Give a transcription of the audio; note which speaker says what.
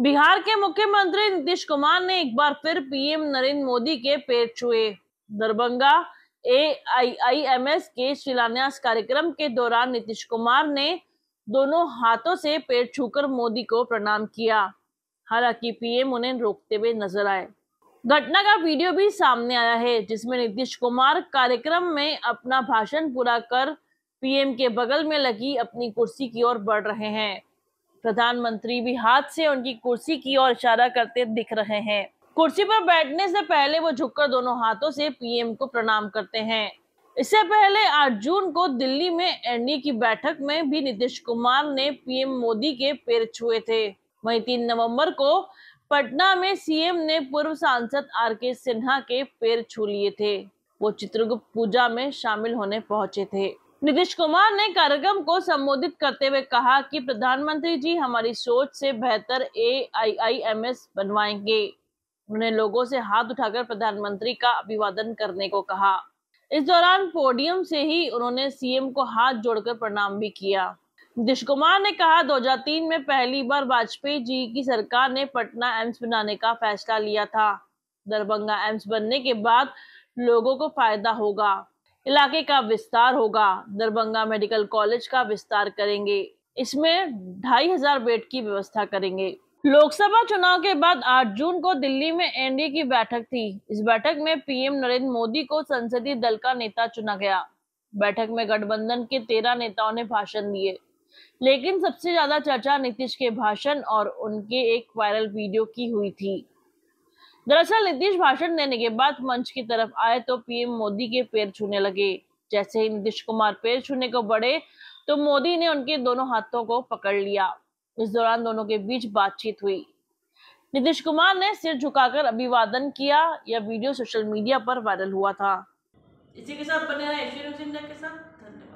Speaker 1: बिहार के मुख्यमंत्री नीतीश कुमार ने एक बार फिर पीएम नरेंद्र मोदी के पेट छुए Darbhanga A I I M S के शिलान्यास कार्यक्रम के दौरान नीतीश कुमार ने दोनों हाथों से पेट छूकर मोदी को प्रणाम किया हालांकि पीएम उन्हें रोकते हुए नजर आए घटना का वीडियो भी सामने आया है जिसमें नीतीश कुमार कार्यक्रम में अपना भाषण पूरा कर पीएम के बगल में लगी अपनी कुर्सी की ओर बढ़ रहे हैं प्रधानमंत्री भी हाथ से उनकी कुर्सी की ओर इशारा करते दिख रहे हैं कुर्सी पर बैठने से पहले वो झुककर दोनों हाथों से पीएम को प्रणाम करते हैं इससे पहले आठ जून को दिल्ली में एनडीए की बैठक में भी नीतीश कुमार ने पीएम मोदी के पैर छुए थे वहीं तीन नवंबर को पटना में सीएम ने पूर्व सांसद आर के सिन्हा के पैर छू लिए थे वो चित्रगुप्त पूजा में शामिल होने पहुंचे थे नीतीश कुमार ने कार्यक्रम को संबोधित करते हुए कहा कि प्रधानमंत्री जी हमारी सोच से बेहतर ए बनवाएंगे उन्होंने लोगों से हाथ उठाकर प्रधानमंत्री का अभिवादन करने को कहा इस दौरान पोडियम से ही उन्होंने सीएम को हाथ जोड़कर प्रणाम भी किया नीतीश कुमार ने कहा 2003 में पहली बार वाजपेयी जी की सरकार ने पटना एम्स बनाने का फैसला लिया था दरभंगा एम्स बनने के बाद लोगों को फायदा होगा इलाके का विस्तार होगा दरभंगा मेडिकल कॉलेज का विस्तार करेंगे इसमें ढाई हजार बेड की व्यवस्था करेंगे लोकसभा चुनाव के बाद 8 जून को दिल्ली में एनडीए की बैठक थी इस बैठक में पीएम नरेंद्र मोदी को संसदीय दल का नेता चुना गया बैठक में गठबंधन के तेरह नेताओं ने भाषण दिए लेकिन सबसे ज्यादा चर्चा नीतीश के भाषण और उनके एक वायरल वीडियो की हुई थी दरअसल नीतीश भाषण देने के बाद मंच की तरफ आए तो पीएम मोदी के पैर छूने लगे जैसे ही नीतीश कुमार पैर छूने को बढ़े तो मोदी ने उनके दोनों हाथों को पकड़ लिया इस दौरान दोनों के बीच बातचीत हुई नीतीश कुमार ने सिर झुकाकर अभिवादन किया यह वीडियो सोशल मीडिया पर वायरल हुआ था इसी के साथ बने रहे